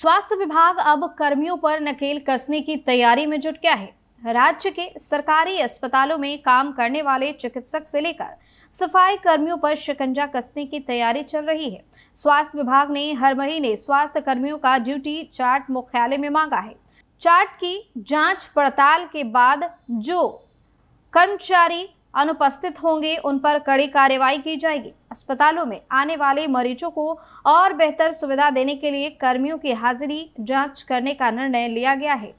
स्वास्थ्य विभाग अब कर्मियों पर नकेल कसने की तैयारी में जुट गया है राज्य के सरकारी अस्पतालों में काम करने वाले चिकित्सक से लेकर सफाई कर्मियों पर शिकंजा कसने की तैयारी चल रही है स्वास्थ्य विभाग ने हर महीने स्वास्थ्य कर्मियों का ड्यूटी चार्ट मुख्यालय में मांगा है चार्ट की जांच पड़ताल के बाद जो कर्मचारी अनुपस्थित होंगे उन पर कड़ी कार्रवाई की जाएगी अस्पतालों में आने वाले मरीजों को और बेहतर सुविधा देने के लिए कर्मियों की हाजिरी जांच करने का निर्णय लिया गया है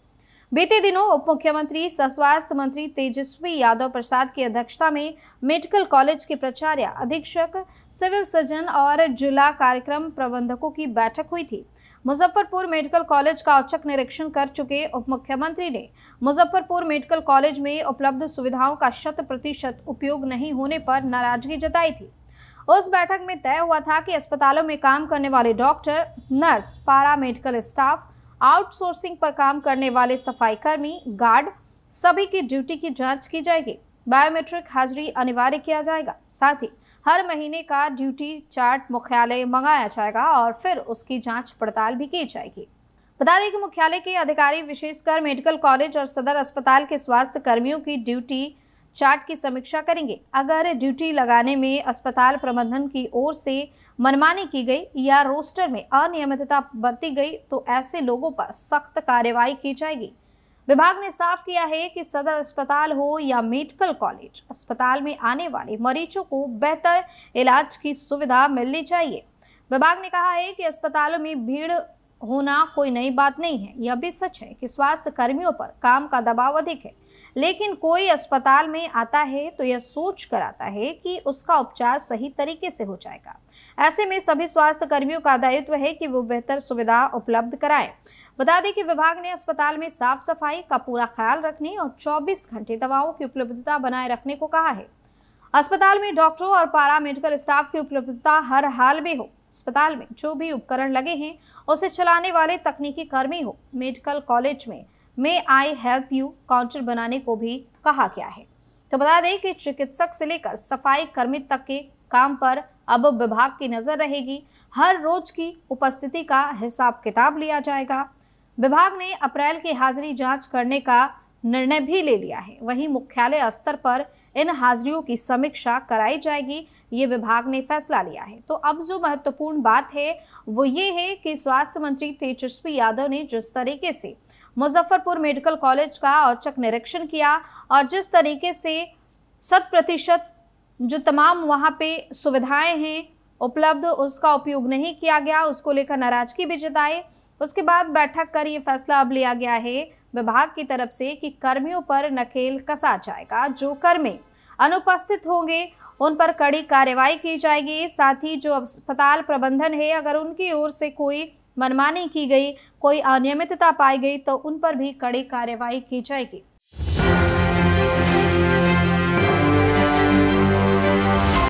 बीते दिनों उप मुख्यमंत्री सस्वास्थ्य स्वास्थ्य मंत्री तेजस्वी यादव प्रसाद की अध्यक्षता में मेडिकल कॉलेज के प्राचार्य अधीक्षक सिविल सर्जन और जिला कार्यक्रम प्रबंधकों की बैठक हुई थी मुजफ्फरपुर मेडिकल कॉलेज का औचक निरीक्षण कर चुके उप मुख्यमंत्री ने मुजफ्फरपुर मेडिकल कॉलेज में उपलब्ध सुविधाओं का शत प्रतिशत उपयोग नहीं होने पर नाराजगी जताई थी उस बैठक में तय हुआ था कि अस्पतालों में काम करने वाले doctor nurse paramedical staff outsourcing पर काम करने वाले सफाई कर्मी गार्ड सभी की ड्यूटी की जांच की जाएगी बायोमेट्रिक हाजिरी अनिवार्य किया जाएगा साथ ही हर महीने का ड्यूटी चार्ट मुख्यालय मंगाया जाएगा और फिर उसकी जांच पड़ताल भी की जाएगी बता दें कि मुख्यालय के अधिकारी विशेषकर मेडिकल कॉलेज और सदर अस्पताल के स्वास्थ्य कर्मियों की ड्यूटी चार्ट की समीक्षा करेंगे अगर ड्यूटी लगाने में अस्पताल प्रबंधन की ओर से मनमानी की गई या रोस्टर में अनियमितता बरती गई तो ऐसे लोगों पर सख्त कार्रवाई की जाएगी विभाग ने साफ किया है कि सदर अस्पताल हो या मेडिकल कॉलेज अस्पताल में आने वाले मरीजों को बेहतर इलाज की सुविधा मिलनी चाहिए विभाग ने कहा है कि अस्पतालों में भीड़ होना कोई नई बात नहीं है यह भी सच है कि स्वास्थ्य कर्मियों पर काम का दबाव अधिक है लेकिन कोई अस्पताल में आता है तो यह सोच कर आता है कि उसका उपचार सही तरीके से हो जाएगा ऐसे में सभी स्वास्थ्य कर्मियों का दायित्व है कि वो बेहतर सुविधा उपलब्ध कराएं बता दें कि विभाग ने अस्पताल में साफ सफाई का पूरा ख्याल रखने और 24 घंटे दवाओं की उपलब्धता बनाए रखने को कहा है अस्पताल में डॉक्टरों और पारा मेडिकल स्टाफ की उपलब्धता हर हाल में हो अस्पताल में जो भी उपकरण लगे हैं उसे चलाने वाले तकनीकी कर्मी हो मेडिकल कॉलेज में may I help you counter बनाने को भी कहा गया है तो बता दें कि चिकित्सक से लेकर सफाई कर्मी तक के काम पर अब विभाग की नज़र रहेगी हर रोज की उपस्थिति का हिसाब किताब लिया जाएगा विभाग ने अप्रैल की हाजिरी जांच करने का निर्णय भी ले लिया है वहीं मुख्यालय स्तर पर इन हाजिरियों की समीक्षा कराई जाएगी ये विभाग ने फैसला लिया है तो अब जो महत्वपूर्ण बात है वो ये है कि स्वास्थ्य मंत्री तेजस्वी यादव ने जिस तरीके से मुजफ्फरपुर मेडिकल कॉलेज का औचक निरीक्षण किया और जिस तरीके से शत प्रतिशत जो तमाम वहाँ पे सुविधाएं हैं उपलब्ध उसका उपयोग नहीं किया गया उसको लेकर नाराजगी भी जताई उसके बाद बैठक कर ये फैसला अब लिया गया है विभाग की तरफ से कि कर्मियों पर नकेल कसा जाएगा जो कर्मी अनुपस्थित होंगे उन पर कड़ी कार्रवाई की जाएगी साथ ही जो अस्पताल प्रबंधन है अगर उनकी ओर से कोई मनमानी की गई कोई अनियमितता पाई गई तो उन पर भी कड़ी कार्रवाई की जाएगी